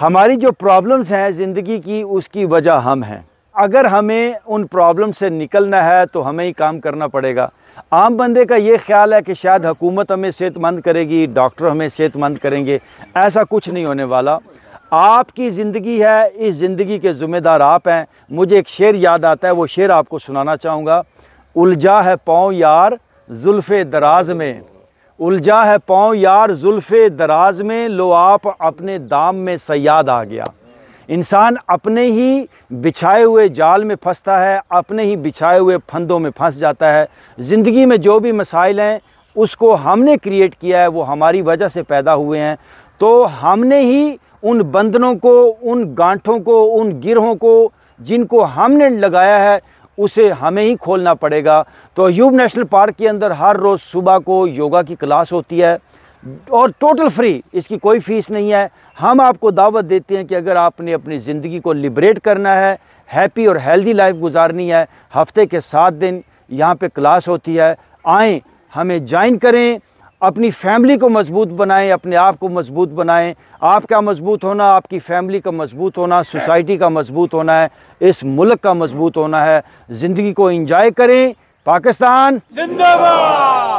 हमारी जो प्रॉब्लम्स हैं ज़िंदगी की उसकी वजह हम हैं अगर हमें उन प्रॉब्लम से निकलना है तो हमें ही काम करना पड़ेगा आम बंदे का ये ख्याल है कि शायद हुकूमत हमें सेहतमंद करेगी डॉक्टर हमें सेहतमंद करेंगे ऐसा कुछ नहीं होने वाला आपकी ज़िंदगी है इस ज़िंदगी के ज़िम्मेदार आप हैं मुझे एक शेर याद आता है वो शेर आपको सुनाना चाहूँगा उलझा है पाँव यार जुल्फ दराज में उलझा है पाँव यार जुल्फ़े दराज में लो आप अपने दाम में सयाद आ गया इंसान अपने ही बिछाए हुए जाल में फंसता है अपने ही बिछाए हुए फंदों में फंस जाता है ज़िंदगी में जो भी मसाइल हैं उसको हमने क्रिएट किया है वो हमारी वजह से पैदा हुए हैं तो हमने ही उन बंधनों को उन गांठों को उन गिरहों को जिनको हमने लगाया है उसे हमें ही खोलना पड़ेगा तो अयूब नेशनल पार्क के अंदर हर रोज़ सुबह को योगा की क्लास होती है और टोटल फ्री इसकी कोई फ़ीस नहीं है हम आपको दावत देते हैं कि अगर आपने अपनी ज़िंदगी को लिब्रेट करना है हैप्पी और हेल्दी लाइफ गुजारनी है हफ्ते के सात दिन यहाँ पे क्लास होती है आएँ हमें ज्वाइन करें अपनी फैमिली को मजबूत बनाएं अपने आप को मजबूत बनाएं आपका मजबूत होना आपकी फैमिली का मजबूत होना सोसाइटी का मजबूत होना है इस मुल्क का मजबूत होना है ज़िंदगी को इंजॉय करें पाकिस्तान जिंदाबाद